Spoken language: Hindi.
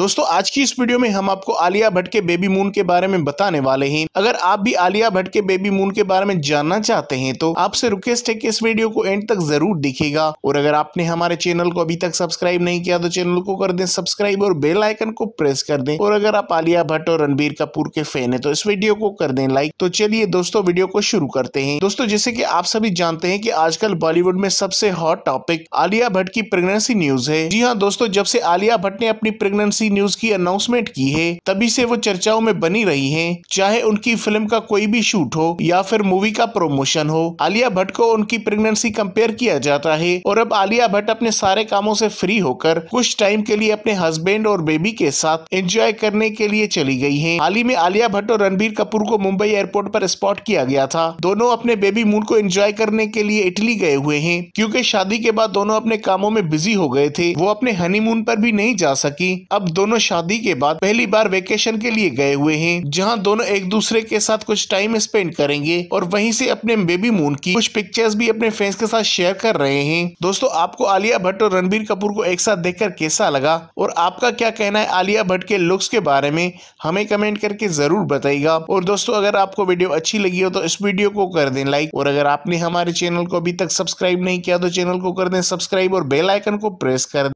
दोस्तों आज की इस वीडियो में हम आपको आलिया भट्ट के बेबी मून के बारे में बताने वाले हैं अगर आप भी आलिया भट्ट के बेबी मून के बारे में जानना चाहते हैं तो आपसे रिक्वेस्ट है कि इस वीडियो को एंड तक जरूर देखिएगा और अगर आपने हमारे चैनल को अभी तक सब्सक्राइब नहीं किया तो चैनल को कर दे सब्सक्राइब और बेल आइकन को प्रेस कर दे और अगर आप आलिया भट्ट और रणबीर कपूर के फैन है तो इस वीडियो को कर दे लाइक तो चलिए दोस्तों वीडियो को शुरू करते हैं दोस्तों जैसे की आप सभी जानते हैं की आजकल बॉलीवुड में सबसे हॉट टॉपिक आलिया भट्ट की प्रेगनेंसी न्यूज है जी हाँ दोस्तों जब से आलिया भट्ट ने अपनी प्रेगनेंसी न्यूज की अनाउंसमेंट की है तभी से वो चर्चाओं में बनी रही है चाहे उनकी फिल्म का कोई भी शूट हो या फिर मूवी का प्रमोशन हो आलिया भट्ट को उनकी प्रेगनेंसी कंपेयर किया जाता है और अब आलिया भट्ट अपने सारे कामों से फ्री होकर कुछ टाइम के लिए अपने हस्बैंड और बेबी के साथ एंजॉय करने के लिए चली गई है हाल ही में आलिया भट्ट और रणबीर कपूर को मुंबई एयरपोर्ट आरोप स्पॉट किया गया था दोनों अपने बेबी मूड को एंजॉय करने के लिए इटली गए हुए है क्यूँकी शादी के बाद दोनों अपने कामों में बिजी हो गए थे वो अपने हनीमून पर भी नहीं जा सकी अब दोनों शादी के बाद पहली बार वेकेशन के लिए गए हुए हैं जहां दोनों एक दूसरे के साथ कुछ टाइम स्पेंड करेंगे और वहीं से अपने बेबी मून की कुछ पिक्चर्स भी अपने फैंस के साथ शेयर कर रहे हैं दोस्तों आपको आलिया भट्ट और रणबीर कपूर को एक साथ देखकर कैसा लगा और आपका क्या कहना है आलिया भट्ट के लुक्स के बारे में हमें कमेंट करके जरूर बताएगा और दोस्तों अगर आपको वीडियो अच्छी लगी हो तो इस वीडियो को कर दें लाइक और अगर आपने हमारे चैनल को अभी तक सब्सक्राइब नहीं किया तो चैनल को कर दें सब्सक्राइब और बेल आइकन को प्रेस कर दें